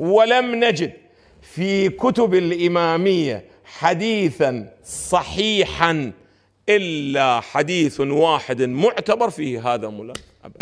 ولم نجد في كتب الاماميه حديثا صحيحا الا حديث واحد معتبر فيه هذا ملام ابدا